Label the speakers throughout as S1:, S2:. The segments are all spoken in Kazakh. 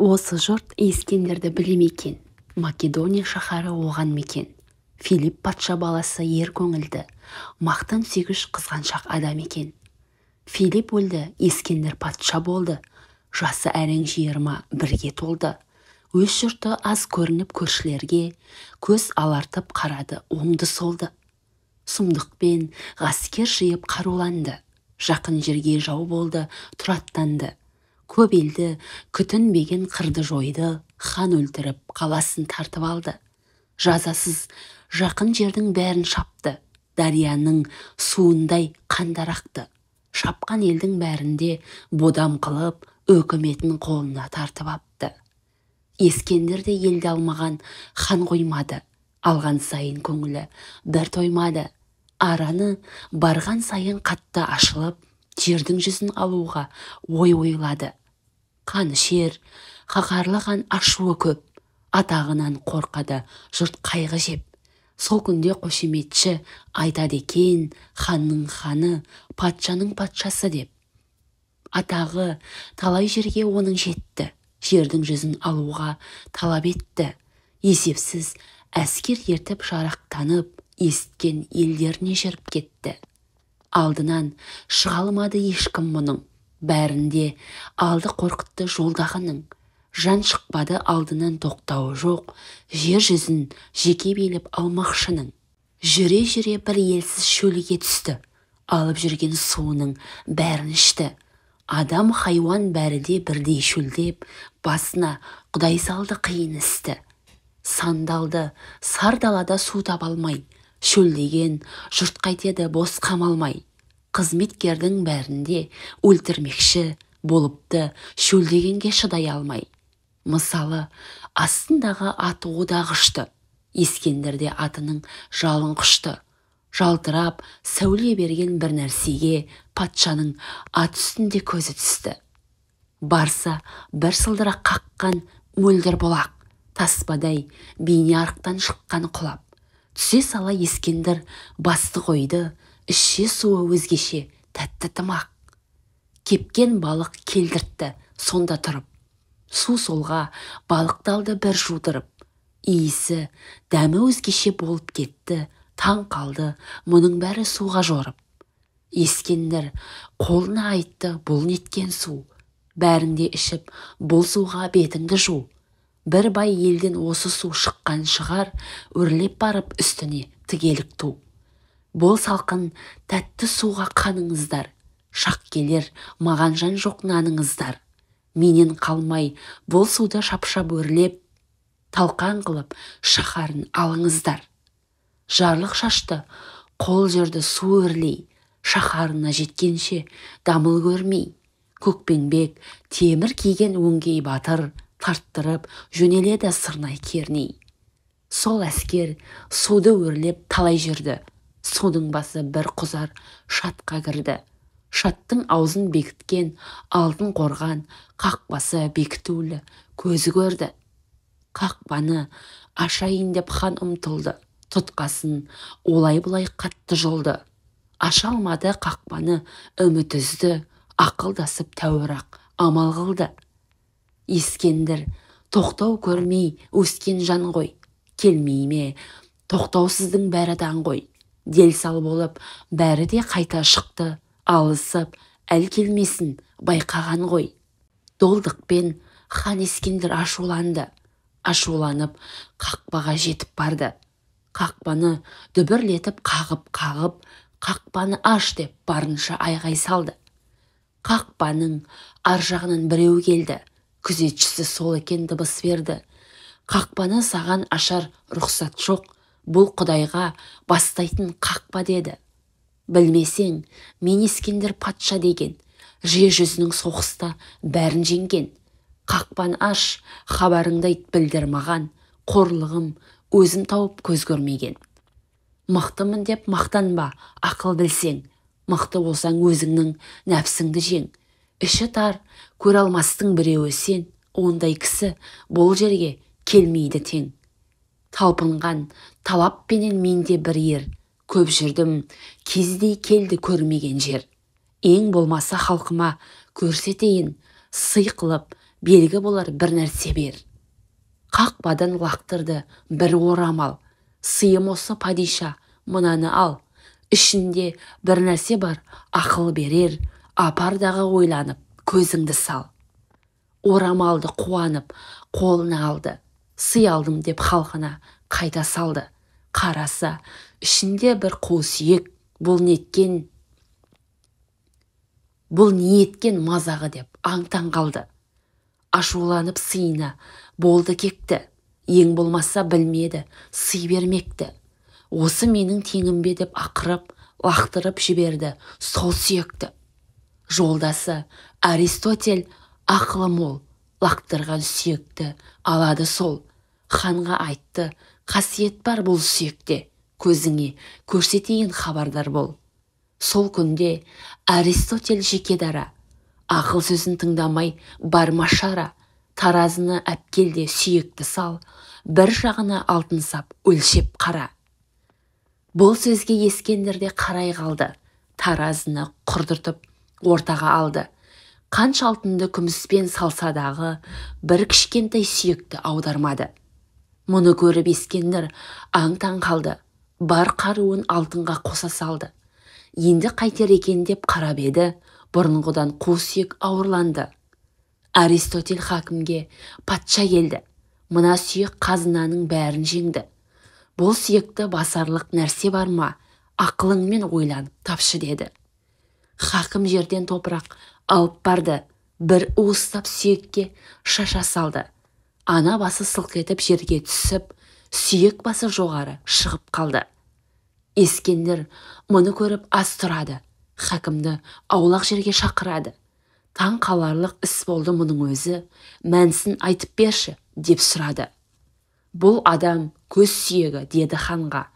S1: осы жұрт ескендірді біле екен македония шаһары оған мекен филипп патша баласы ер көңілді мақтан сүйгіш қызғаншақ адам екен филипп өлді ескендір патша болды жасы әрең жиырма бірге толды өз жұрты аз көрініп көршілерге көз алартып қарады оңды солды сұмдықпен ғаскер жиып қаруланды жақын жерге жау болды тұраттанды көп елді күтінбеген қырды жойды хан өлтіріп қаласын тартып алды жазасыз жақын жердің бәрін шапты дарияның суындай қандарақты. шапқан елдің бәрінде бодам қылып өкіметін қолына тартып апты ескендір де елді алмаған хан қоймады алған сайын көңілі бір тоймады араны барған сайын қатты ашылып жердің жүзін алуға ой ойлады шер, қаһарлы ашуы көп атағынан қорқады жұрт қайғы жеп сол күнде қошеметші айтады екен ханның ханы патшаның патшасы деп атағы талай жерге оның жетті жердің жүзін алуға талап етті есепсіз әскер ертіп жарақтанып есіткен елдеріне жүріп кетті алдынан шыға алмады ешкім мұның бәрінде алды қорқытты жолдағының жан шықпады алдынан тоқтауы жоқ жер жүзін жеке билеп алмақшының жүре жүре бір елсіз шөліге түсті алып жүрген суының бәрін ішті адам хайуан бәрі де бірдей шөлдеп басына құдай салды қиын істі сандалды сар далада су таба алмай шөлдеген жұрт қайтеді бос қамалмай қызметкердің бәрінде өлтірмекші болыпты шөлдегенге шыдай алмай мысалы астындағы атуы да ғышты. ескендірде атының жалын құшты жалтырап сәуле берген бір нәрсеге патшаның ат үстінде көзі түсті барса бір сылдырақ қаққан мөлдір бұлақ таспадай бейне арықтан шыққан құлап түсе сала ескендір басты қойды ішше суы өзгеше тәтті тымақ кепкен балық келдіртті сонда тұрып су солға балықталды бір жудырып иісі дәмі өзгеше болып кетті таң қалды мұның бәрі суға жорып ескендір қолына айтты бұл неткен су Бәрінде ішіп бұл суға бетіңді жу бір бай елден осы су шыққан шығар өрлеп барып үстіне тігелік ту бұл салқын тәтті суға қаныңыздар шақ келер маған жан жоқ наныңыздар менен қалмай бұл суды шапшап өрлеп талқан қылып шаһарын алыңыздар жарлық шашты қол жерді су өрлей шаһарына жеткенше дамыл көрмей көкпеңбек темір киген өңгей батыр тарттырып жөнеледі сырнай керней сол әскер суды өрлеп талай жүрді судың басы бір құзар шатқа кірді шаттың аузын бекіткен алтын қорған қақпасы бекітулі көзі көрді қақпаны ашайын деп хан ұмтылды тұтқасын олай бұлай қатты жолды аша алмады қақпаны үміт үзді ақылдасып тәуір амал қылды ескендір тоқтау көрмей өскен жан ғой келмей ме тоқтаусыздың бәрі дан ғой делсал болып бәрі де қайта шықты алысып әл келмесін байқаған ғой долдықпен хан ескендір ашуланды ашуланып қақпаға жетіп барды қақпаны дүбірлетіп қағып қағып қақпаны аш деп барынша айғай салды қақпаның ар жағынан біреу келді күзетшісі сол екен дыбыс берді қақпаны саған ашар рұқсат жоқ бұл құдайға бастайтын қақпа деді білмесең мен ескендір патша деген жер жүзінің соғыста бәрін жеңген қақпан аш хабарыңды айт білдір маған қорлығым өзім тауып көз көрмеген мықтымын деп мақтанба ақыл білсең мықты болсаң өзіңнің нәпсіңді жең іші тар көре алмастың біреуі сен ондай кісі бұл жерге келмейді тең талпынған талаппенен менде бір ер көп жүрдім кездей келді көрмеген жер ең болмаса халқыма көрсетейін сый қылып белгі болар бір нәрсе бер қақпадан лақтырды бір орамал сыйым осы падиша мынаны ал ішінде бір нәрсе бар ақыл берер Апардағы ойланып көзіңді сал орамалды қуанып қолына алды сый алдым деп халқына қайта салды қараса ішінде бір қу сүйек бұл неткен бұл неткен мазағы деп аңтан қалды ашуланып сыйына болды кекті ең болмаса білмеді сый бермекті осы менің теңім бе деп ақырып лақтырып жіберді сол сүйекті жолдасы аристотель ақылы мол лақтырған сүйекті алады сол ханға айтты қасиет бар бұл сүйекте көзіңе көрсетейін хабардар бол сол күнде аристотель жеке дара ақыл сөзін тыңдамай бармашара, таразыны әпкелде сүйекті сал бір жағына алтын сап өлшеп қара бұл сөзге ескендір де қарай қалды таразыны құрдыртып ортаға алды қанша алтынды күміспен салса дағы бір кішкентай сүйекті аудармады мұны көріп ескендір аң таң қалды бар қаруын алтынға қоса салды енді қайтер екен деп қарап еді бұрынғыдан қу сүйек ауырланды Аристотел хакімге патша келді мына сүйек қазынаның бәрін жеңді бұл сүйекті басарлық нәрсе бар ма ақылыңмен ойланып тапшы деді Хақым жерден топырақ алып барды бір уыстап сүйекке шаша салды ана басы сылқ етіп жерге түсіп сүйек басы жоғары шығып қалды ескендір мұны көріп аз тұрады хакімді аулақ жерге шақырады таң қаларлық іс болды мұның өзі мәнісін айтып берші деп сұрады бұл адам көз сүйегі деді ханға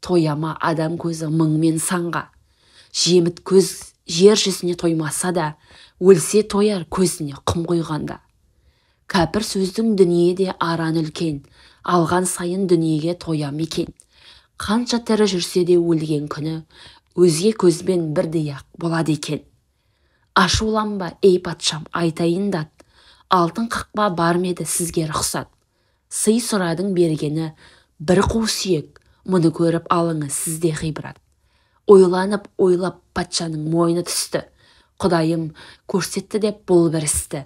S1: тояма адам көзі мыңмен санға жеміт көз жер жүзіне тоймаса да өлсе тояр көзіне құм қойғанда. кәпір сөздің дүниеде аран үлкен алған сайын дүниеге тоя екен қанша тірі жүрсе де өлген күні өзге көзбен бірдей ақ болады екен ашуланба ей патшам айтайын дат алтын қақпа бар ма сізге рұқсат сый сұрадың бергені бір қу сүйек мұны көріп алыңыз сізде ғибрат ойланып ойлап патшаның мойны түсті құдайым көрсетті деп бұл бір істі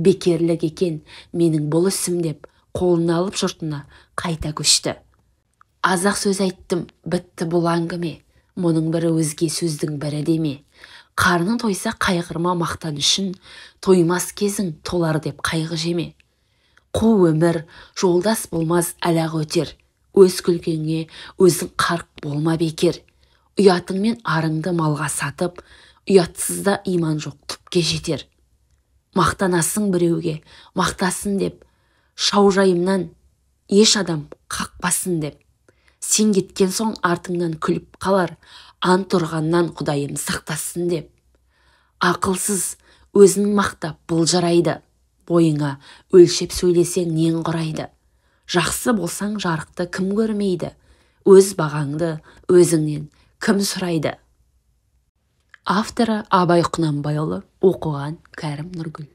S1: бекерлік екен менің бұл ісім деп қолын алып жұртына қайта көшті азақ сөз айттым бітті бұл әңгіме мұның бірі өзге сөздің бірі деме қарның тойса қайғырма мақтан үшін тоймас кезің толар деп қайғы жеме қу өмір жолдас болмас әлақ өтер өз күлкеңе өзің қарқ болма бекер ұятың мен арыңды малға сатып ұятсызда иман жоқ түпке жетер мақтанасың біреуге мақтасын деп шаужайымнан еш адам қақпасын деп сен кеткен соң артыңнан күліп қалар ант ұрғаннан құдайым сақтасын деп ақылсыз өзін мақтап бұл жарайды, бойыңа өлшеп сөйлесең нең құрайды жақсы болсаң жарықты кім көрмейді өз бағаңды өзіңнен кім сұрайды авторы абай құнанбайұлы оқыған кәрім нұргүл